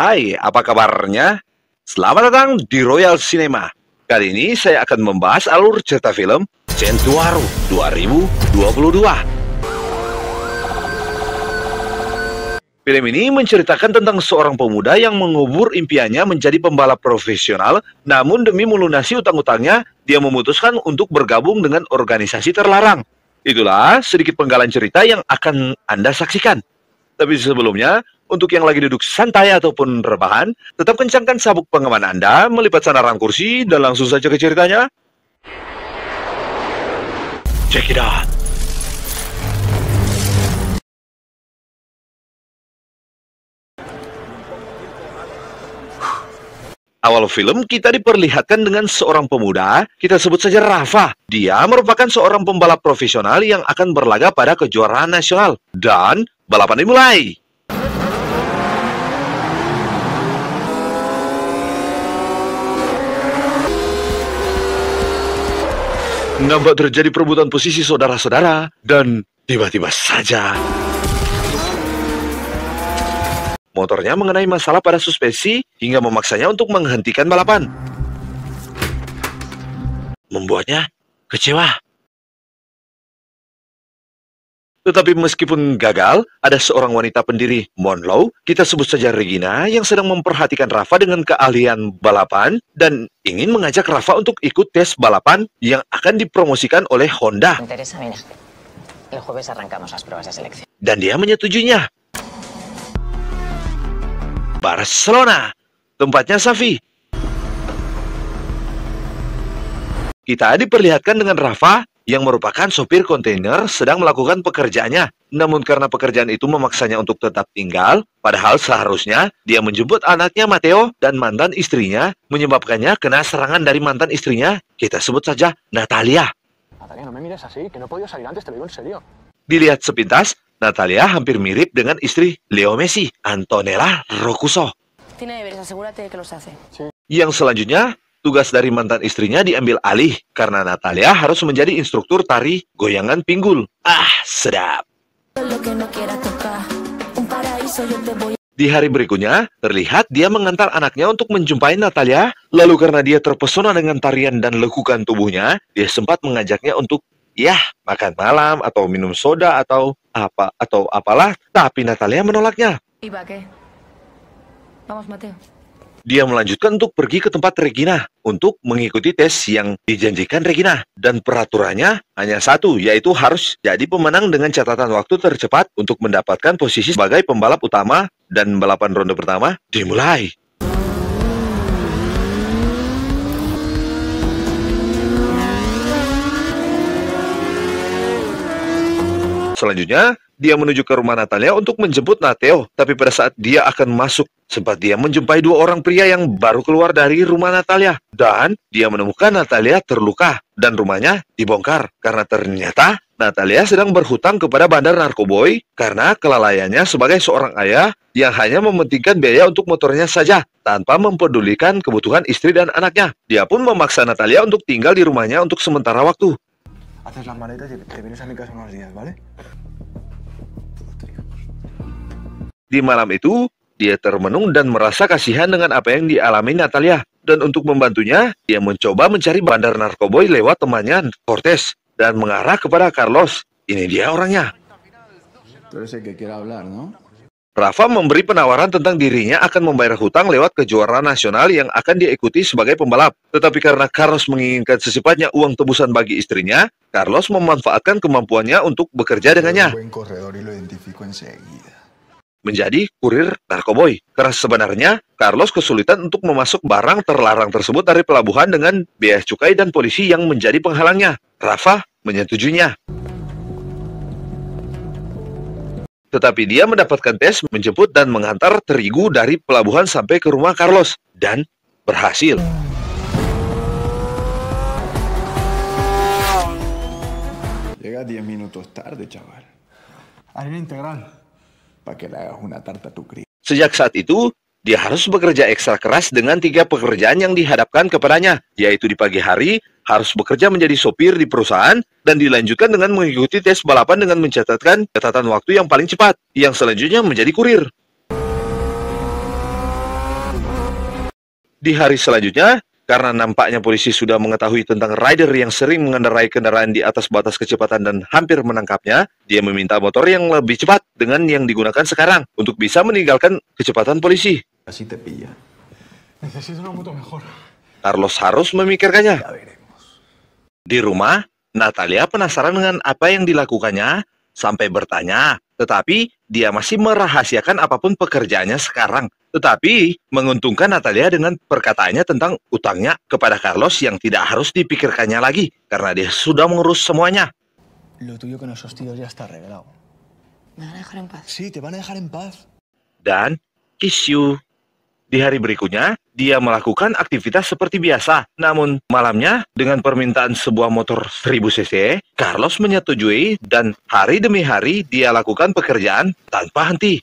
Hai, apa kabarnya? Selamat datang di Royal Cinema. Kali ini saya akan membahas alur cerita film Centuaru 2022. Film ini menceritakan tentang seorang pemuda yang mengubur impiannya menjadi pembalap profesional, namun demi melunasi utang-utangnya, dia memutuskan untuk bergabung dengan organisasi terlarang. Itulah sedikit penggalan cerita yang akan Anda saksikan. Tapi sebelumnya, untuk yang lagi duduk santai ataupun rebahan, tetap kencangkan sabuk pengaman Anda, melipat sandaran kursi, dan langsung saja ke ceritanya. Check it out. Awal film kita diperlihatkan dengan seorang pemuda, kita sebut saja Rafa. Dia merupakan seorang pembalap profesional yang akan berlaga pada kejuaraan nasional. Dan balapan dimulai. Nampak terjadi perebutan posisi saudara-saudara dan tiba-tiba saja motornya mengenai masalah pada suspensi hingga memaksanya untuk menghentikan balapan. Membuatnya kecewa. Tetapi meskipun gagal, ada seorang wanita pendiri Monlow, kita sebut saja Regina, yang sedang memperhatikan Rafa dengan keahlian balapan dan ingin mengajak Rafa untuk ikut tes balapan yang akan dipromosikan oleh Honda. Dan dia menyetujuinya. Barcelona, tempatnya Safi. Kita diperlihatkan dengan Rafa yang merupakan sopir kontainer sedang melakukan pekerjaannya. Namun karena pekerjaan itu memaksanya untuk tetap tinggal, padahal seharusnya dia menjemput anaknya Mateo dan mantan istrinya, menyebabkannya kena serangan dari mantan istrinya, kita sebut saja Natalia. Natalia, no me mires así, que no salir antes, Dilihat sepintas, Natalia hampir mirip dengan istri Leo Messi, Antonella Rocuso. Tiene deberes, asegúrate que Yang selanjutnya, Tugas dari mantan istrinya diambil alih karena Natalia harus menjadi instruktur tari goyangan pinggul. Ah, sedap. Di hari berikutnya, terlihat dia mengantar anaknya untuk menjumpai Natalia. Lalu karena dia terpesona dengan tarian dan lekukan tubuhnya, dia sempat mengajaknya untuk ya makan malam atau minum soda atau apa atau apalah. Tapi Natalia menolaknya. Dia melanjutkan untuk pergi ke tempat Regina untuk mengikuti tes yang dijanjikan Regina. Dan peraturannya hanya satu, yaitu harus jadi pemenang dengan catatan waktu tercepat untuk mendapatkan posisi sebagai pembalap utama dan balapan ronde pertama dimulai. Selanjutnya, dia menuju ke rumah Natalia untuk menjemput Nateo. Tapi pada saat dia akan masuk, sempat dia menjumpai dua orang pria yang baru keluar dari rumah Natalia. Dan dia menemukan Natalia terluka dan rumahnya dibongkar. Karena ternyata Natalia sedang berhutang kepada bandar narkoboy karena kelalaiannya sebagai seorang ayah yang hanya mementingkan biaya untuk motornya saja tanpa mempedulikan kebutuhan istri dan anaknya. Dia pun memaksa Natalia untuk tinggal di rumahnya untuk sementara waktu. Di malam itu, dia termenung dan merasa kasihan dengan apa yang dialami Natalia. Dan untuk membantunya, dia mencoba mencari bandar narkoboy lewat temannya Cortez dan mengarah kepada Carlos. Ini dia orangnya. Rafa memberi penawaran tentang dirinya akan membayar hutang lewat kejuaraan nasional yang akan diikuti sebagai pembalap. Tetapi karena Carlos menginginkan secepatnya uang tebusan bagi istrinya, Carlos memanfaatkan kemampuannya untuk bekerja dengannya menjadi kurir narkoboy. Karena sebenarnya Carlos kesulitan untuk memasuk barang terlarang tersebut dari pelabuhan dengan biaya cukai dan polisi yang menjadi penghalangnya. Rafa menyetujuinya. Tetapi dia mendapatkan tes menjemput dan mengantar terigu dari pelabuhan sampai ke rumah Carlos dan berhasil. Llega 10 minutos tarde, chaval. Harina integral pakailah una tarta tukri. Sejak saat itu, dia harus bekerja ekstra keras dengan tiga pekerjaan yang dihadapkan kepadanya, yaitu di pagi hari, harus bekerja menjadi sopir di perusahaan, dan dilanjutkan dengan mengikuti tes balapan dengan mencatatkan catatan waktu yang paling cepat, yang selanjutnya menjadi kurir. Di hari selanjutnya, karena nampaknya polisi sudah mengetahui tentang rider yang sering mengendarai kendaraan di atas batas kecepatan dan hampir menangkapnya, dia meminta motor yang lebih cepat dengan yang digunakan sekarang untuk bisa meninggalkan kecepatan polisi. Carlos harus memikirkannya. Ya di rumah, Natalia penasaran dengan apa yang dilakukannya sampai bertanya, tetapi dia masih merahasiakan apapun pekerjaannya sekarang tetapi menguntungkan Natalia dengan perkataannya tentang utangnya kepada Carlos yang tidak harus dipikirkannya lagi karena dia sudah mengurus semuanya. Lo te van dejar en paz. Dan kiss you. Di hari berikutnya, dia melakukan aktivitas seperti biasa. Namun, malamnya, dengan permintaan sebuah motor 1000 cc, Carlos menyetujui dan hari demi hari dia lakukan pekerjaan tanpa henti.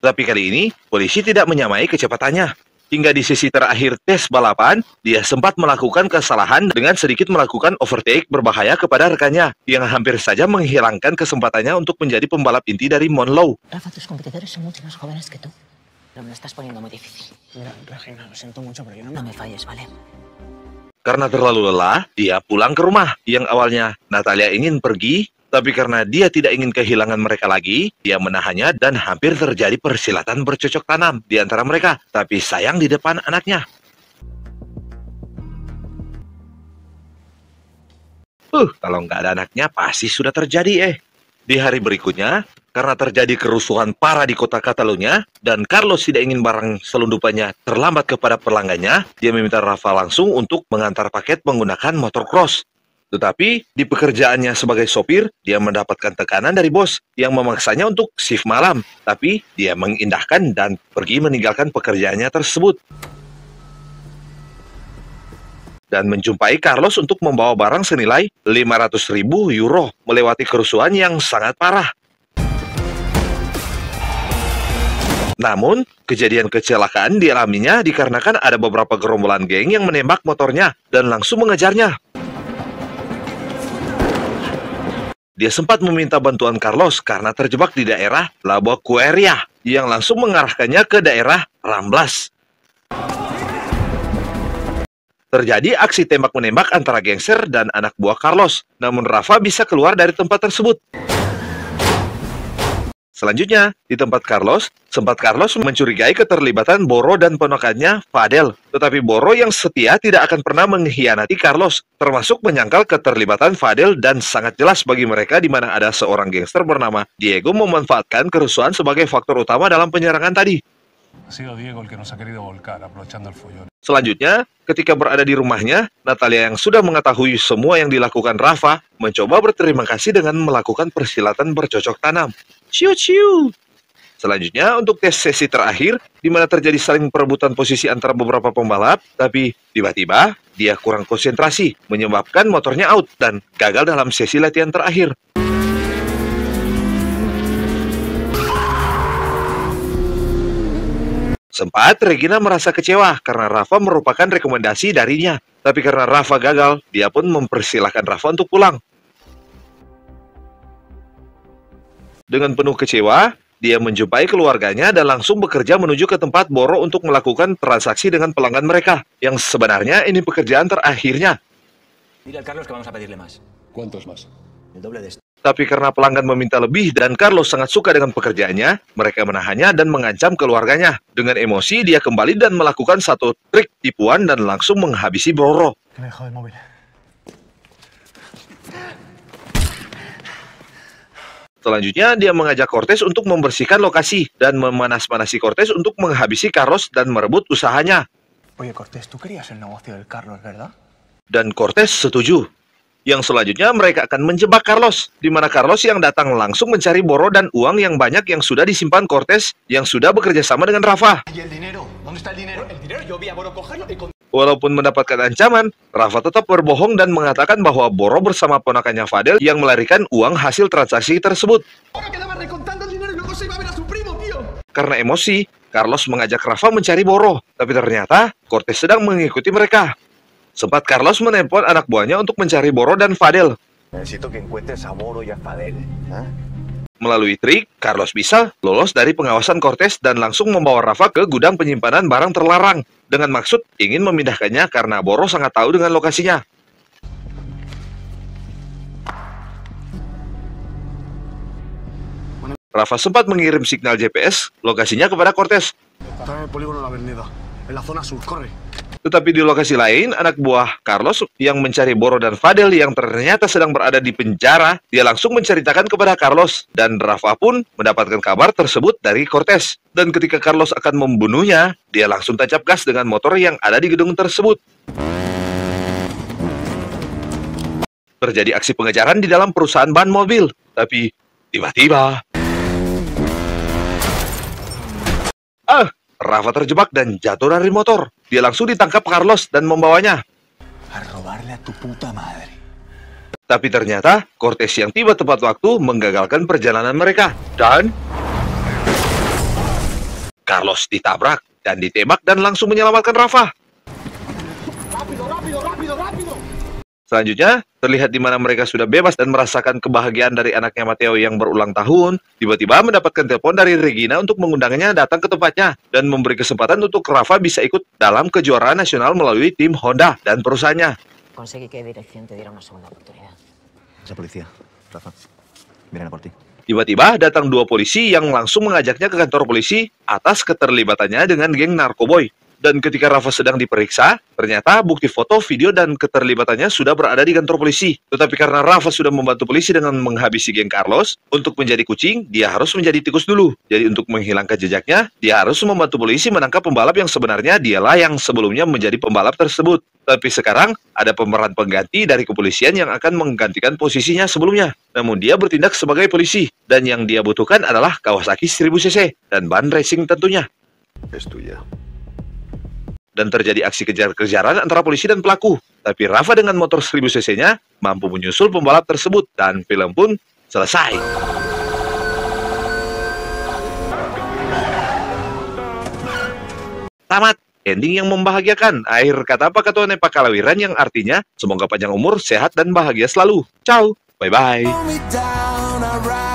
Tapi kali ini, polisi tidak menyamai kecepatannya. Hingga di sisi terakhir tes balapan, dia sempat melakukan kesalahan dengan sedikit melakukan overtake berbahaya kepada rekannya yang hampir saja menghilangkan kesempatannya untuk menjadi pembalap inti dari Monlow. Karena terlalu lelah, dia pulang ke rumah. Yang awalnya Natalia ingin pergi, tapi karena dia tidak ingin kehilangan mereka lagi, dia menahannya dan hampir terjadi persilatan bercocok tanam di antara mereka. Tapi sayang di depan anaknya. Uh, kalau nggak ada anaknya pasti sudah terjadi eh. Di hari berikutnya, karena terjadi kerusuhan parah di kota Katalunya, dan Carlos tidak ingin barang selundupannya terlambat kepada pelanggannya, dia meminta Rafa langsung untuk mengantar paket menggunakan motor cross. Tetapi di pekerjaannya sebagai sopir, dia mendapatkan tekanan dari bos yang memaksanya untuk shift malam. Tapi dia mengindahkan dan pergi meninggalkan pekerjaannya tersebut. Dan menjumpai Carlos untuk membawa barang senilai 500 ribu euro melewati kerusuhan yang sangat parah. Namun, kejadian kecelakaan dialaminya dikarenakan ada beberapa gerombolan geng yang menembak motornya dan langsung mengejarnya. Dia sempat meminta bantuan Carlos karena terjebak di daerah Labo Cueria yang langsung mengarahkannya ke daerah Ramblas. Terjadi aksi tembak-menembak antara gengser dan anak buah Carlos, namun Rafa bisa keluar dari tempat tersebut. Selanjutnya, di tempat Carlos, sempat Carlos mencurigai keterlibatan Boro dan ponakannya, Fadel. Tetapi Boro yang setia tidak akan pernah mengkhianati Carlos, termasuk menyangkal keterlibatan Fadel dan sangat jelas bagi mereka di mana ada seorang gangster bernama Diego memanfaatkan kerusuhan sebagai faktor utama dalam penyerangan tadi. Selanjutnya, ketika berada di rumahnya, Natalia yang sudah mengetahui semua yang dilakukan Rafa mencoba berterima kasih dengan melakukan persilatan bercocok tanam. Ciu-ciu. Selanjutnya untuk tes sesi terakhir di mana terjadi saling perebutan posisi antara beberapa pembalap tapi tiba-tiba dia kurang konsentrasi menyebabkan motornya out dan gagal dalam sesi latihan terakhir. Sempat Regina merasa kecewa karena Rafa merupakan rekomendasi darinya. Tapi karena Rafa gagal, dia pun mempersilahkan Rafa untuk pulang. Dengan penuh kecewa, dia menjumpai keluarganya dan langsung bekerja menuju ke tempat Boro untuk melakukan transaksi dengan pelanggan mereka. Yang sebenarnya ini pekerjaan terakhirnya. Tapi karena pelanggan meminta lebih dan Carlos sangat suka dengan pekerjaannya, mereka menahannya dan mengancam keluarganya. Dengan emosi, dia kembali dan melakukan satu trik tipuan dan langsung menghabisi Boro. Selanjutnya dia mengajak Cortez untuk membersihkan lokasi dan memanas-manasi Cortez untuk menghabisi Carlos dan merebut usahanya. Oye Cortez, tú querías el negocio del Carlos, ¿verdad? Dan Cortez setuju. Yang selanjutnya mereka akan menjebak Carlos, di mana Carlos yang datang langsung mencari boro dan uang yang banyak yang sudah disimpan Cortez yang sudah bekerja sama dengan Rafa. Walaupun mendapatkan ancaman, Rafa tetap berbohong dan mengatakan bahwa Boro bersama ponakannya Fadel yang melarikan uang hasil transaksi tersebut. Karena emosi, Carlos mengajak Rafa mencari Boro, tapi ternyata Cortez sedang mengikuti mereka. Sempat Carlos menelpon anak buahnya untuk mencari Boro dan Fadel. Melalui trik, Carlos bisa lolos dari pengawasan Cortez dan langsung membawa Rafa ke gudang penyimpanan barang terlarang dengan maksud ingin memindahkannya karena Boro sangat tahu dengan lokasinya. Rafa sempat mengirim sinyal GPS lokasinya kepada Cortez. Tetapi di lokasi lain, anak buah Carlos yang mencari Boro dan Fadel yang ternyata sedang berada di penjara, dia langsung menceritakan kepada Carlos dan Rafa pun mendapatkan kabar tersebut dari Cortez. Dan ketika Carlos akan membunuhnya, dia langsung tancap gas dengan motor yang ada di gedung tersebut terjadi aksi pengejaran di dalam perusahaan ban mobil. Tapi tiba-tiba... Ah, Rafa terjebak dan jatuh dari motor. Dia langsung ditangkap Carlos dan membawanya. Tapi ternyata Cortes yang tiba tepat waktu menggagalkan perjalanan mereka dan Carlos ditabrak dan ditembak dan langsung menyelamatkan Rafa. Selanjutnya, terlihat di mana mereka sudah bebas dan merasakan kebahagiaan dari anaknya Matteo yang berulang tahun, tiba-tiba mendapatkan telepon dari Regina untuk mengundangnya datang ke tempatnya dan memberi kesempatan untuk Rafa bisa ikut dalam kejuaraan nasional melalui tim Honda dan perusahaannya. Tiba-tiba datang dua polisi yang langsung mengajaknya ke kantor polisi atas keterlibatannya dengan geng narkoboy. Dan ketika Rafa sedang diperiksa, ternyata bukti foto, video, dan keterlibatannya sudah berada di kantor polisi. Tetapi karena Rafa sudah membantu polisi dengan menghabisi geng Carlos, untuk menjadi kucing, dia harus menjadi tikus dulu. Jadi untuk menghilangkan jejaknya, dia harus membantu polisi menangkap pembalap yang sebenarnya dialah yang sebelumnya menjadi pembalap tersebut. Tapi sekarang ada pemeran pengganti dari kepolisian yang akan menggantikan posisinya sebelumnya. Namun dia bertindak sebagai polisi dan yang dia butuhkan adalah Kawasaki 1000cc dan ban racing tentunya. Es tuya dan terjadi aksi kejar-kejaran antara polisi dan pelaku. Tapi Rafa dengan motor 1000 cc-nya mampu menyusul pembalap tersebut dan film pun selesai. Tamat. Ending yang membahagiakan. Akhir kata apa kata Nepa Kalawiran yang artinya semoga panjang umur, sehat, dan bahagia selalu. Ciao. Bye-bye.